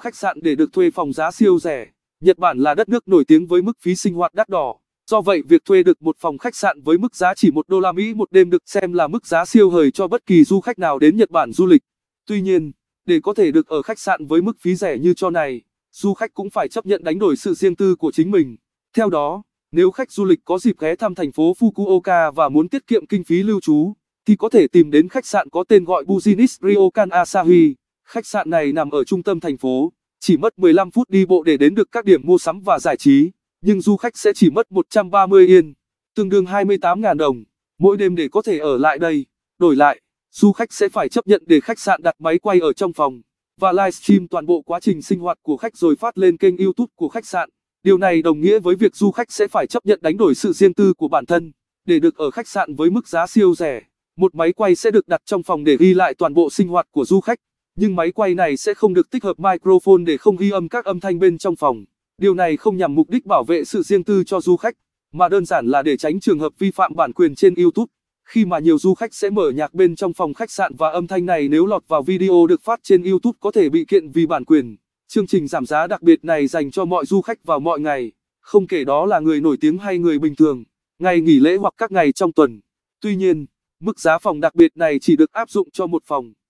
khách sạn để được thuê phòng giá siêu rẻ. Nhật Bản là đất nước nổi tiếng với mức phí sinh hoạt đắt đỏ. Do vậy, việc thuê được một phòng khách sạn với mức giá chỉ một đô la Mỹ một đêm được xem là mức giá siêu hời cho bất kỳ du khách nào đến Nhật Bản du lịch. Tuy nhiên, để có thể được ở khách sạn với mức phí rẻ như cho này, du khách cũng phải chấp nhận đánh đổi sự riêng tư của chính mình. Theo đó, nếu khách du lịch có dịp ghé thăm thành phố Fukuoka và muốn tiết kiệm kinh phí lưu trú, thì có thể tìm đến khách sạn có tên gọi Business Ryokan Asahi. Khách sạn này nằm ở trung tâm thành phố, chỉ mất 15 phút đi bộ để đến được các điểm mua sắm và giải trí, nhưng du khách sẽ chỉ mất 130 yên, tương đương 28.000 đồng, mỗi đêm để có thể ở lại đây. Đổi lại, du khách sẽ phải chấp nhận để khách sạn đặt máy quay ở trong phòng và livestream toàn bộ quá trình sinh hoạt của khách rồi phát lên kênh YouTube của khách sạn. Điều này đồng nghĩa với việc du khách sẽ phải chấp nhận đánh đổi sự riêng tư của bản thân để được ở khách sạn với mức giá siêu rẻ. Một máy quay sẽ được đặt trong phòng để ghi lại toàn bộ sinh hoạt của du khách nhưng máy quay này sẽ không được tích hợp microphone để không ghi âm các âm thanh bên trong phòng. Điều này không nhằm mục đích bảo vệ sự riêng tư cho du khách, mà đơn giản là để tránh trường hợp vi phạm bản quyền trên YouTube. Khi mà nhiều du khách sẽ mở nhạc bên trong phòng khách sạn và âm thanh này nếu lọt vào video được phát trên YouTube có thể bị kiện vì bản quyền. Chương trình giảm giá đặc biệt này dành cho mọi du khách vào mọi ngày, không kể đó là người nổi tiếng hay người bình thường, ngày nghỉ lễ hoặc các ngày trong tuần. Tuy nhiên, mức giá phòng đặc biệt này chỉ được áp dụng cho một phòng.